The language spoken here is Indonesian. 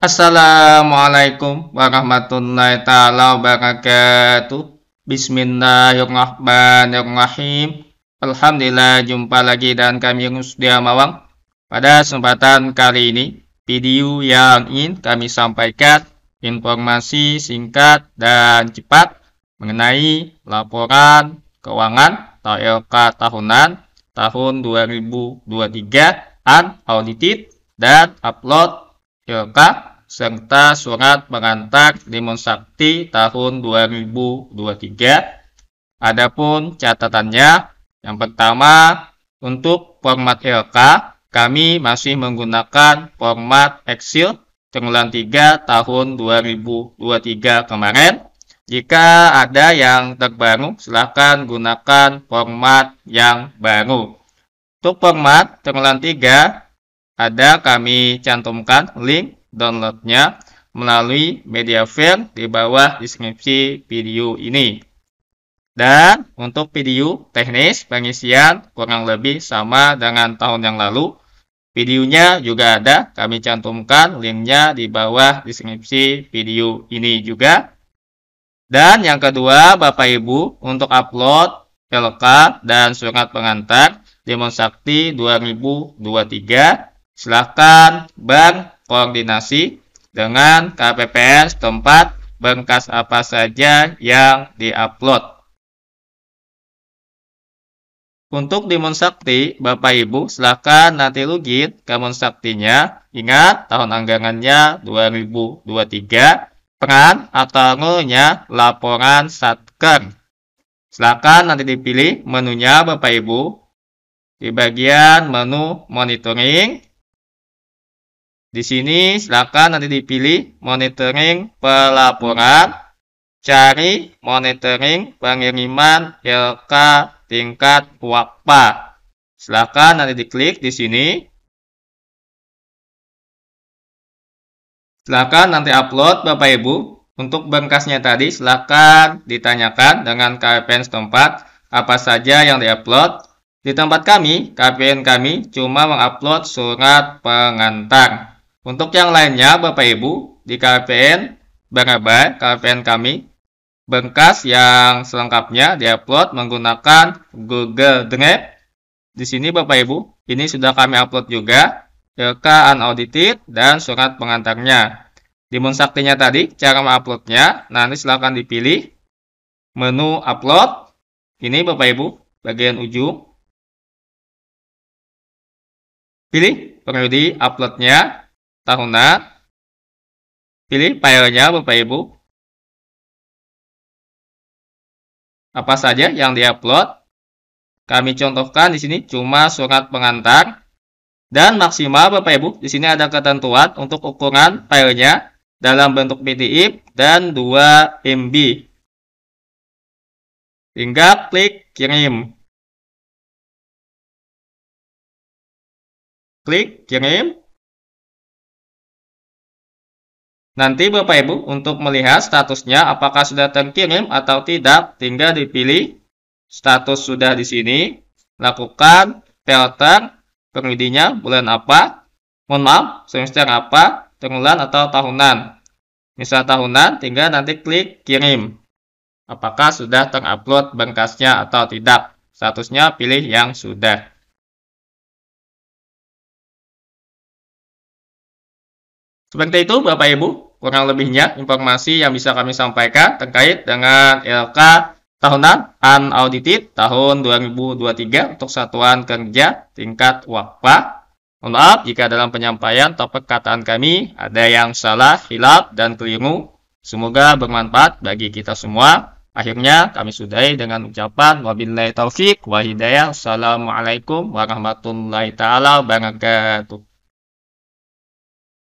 Assalamualaikum warahmatullahi taala wabarakatuh. Bismillahirrahmanirrahim. Alhamdulillah jumpa lagi dan kami sudah Mawang. Pada kesempatan kali ini, video yang ingin kami sampaikan informasi singkat dan cepat mengenai laporan keuangan atau LK tahunan tahun 2023 unaudited dan upload LK serta surat pengantar Demon Sakti tahun 2023. Adapun catatannya, yang pertama untuk format LK, kami masih menggunakan format Excel tenggelam 3 tahun 2023 kemarin. Jika ada yang terbaru, silakan gunakan format yang baru. Untuk format tenggelam 3, ada kami cantumkan link downloadnya melalui media file di bawah deskripsi video ini. Dan untuk video teknis pengisian kurang lebih sama dengan tahun yang lalu. Videonya juga ada, kami cantumkan linknya di bawah deskripsi video ini juga. Dan yang kedua, Bapak Ibu, untuk upload PLK dan surat pengantar Demon Sakti 2023, silakan Bank koordinasi dengan KPPS tempat bengkas apa saja yang diupload. Untuk di Monsakti, Bapak Ibu silakan nanti login ke Monsaktinya. Ingat, tahun anggarannya 2023. Peran atau nolnya laporan Satker. Silakan nanti dipilih menunya Bapak Ibu. Di bagian menu monitoring, di sini silakan nanti dipilih monitoring pelaporan, cari monitoring pengiriman LK tingkat WAPA. Silakan nanti diklik di sini. Silakan nanti upload Bapak Ibu. Untuk berkasnya tadi silakan ditanyakan dengan KPN setempat apa saja yang diupload. Di tempat kami, KPN kami cuma mengupload surat pengantar. Untuk yang lainnya, Bapak Ibu, di KPN Barabai, KPN kami, bengkas yang selengkapnya diupload menggunakan Google Drive. Di sini Bapak Ibu, ini sudah kami upload juga, LK unaudited dan surat pengantarnya. Di munsaktinya tadi, cara menguploadnya, nanti silahkan dipilih menu upload. Ini Bapak Ibu, bagian ujung. Pilih periode uploadnya, tahunnya pilih filenya Bapak Ibu apa saja yang diupload kami contohkan di sini cuma surat pengantar dan maksimal Bapak Ibu di sini ada ketentuan untuk ukuran filenya dalam bentuk PDF dan 2 MB tinggal klik kirim klik kirim Nanti Bapak Ibu untuk melihat statusnya apakah sudah terkirim atau tidak, tinggal dipilih status sudah di sini, lakukan filter pengidinya bulan apa, mohon maaf, semester apa, tenggulan atau tahunan. Misal tahunan, tinggal nanti klik kirim. Apakah sudah terupload bengkasnya atau tidak? Statusnya pilih yang sudah. Seperti itu Bapak Ibu, kurang lebihnya informasi yang bisa kami sampaikan terkait dengan LK tahunan unaudited tahun 2023 untuk satuan kerja tingkat wakfa. Mohon maaf jika dalam penyampaian atau perkataan kami ada yang salah, hilap, dan keliru. Semoga bermanfaat bagi kita semua. Akhirnya kami sudahi dengan ucapan wabillahi taufik wa hidayah. Assalamualaikum warahmatullahi taala wabarakatuh.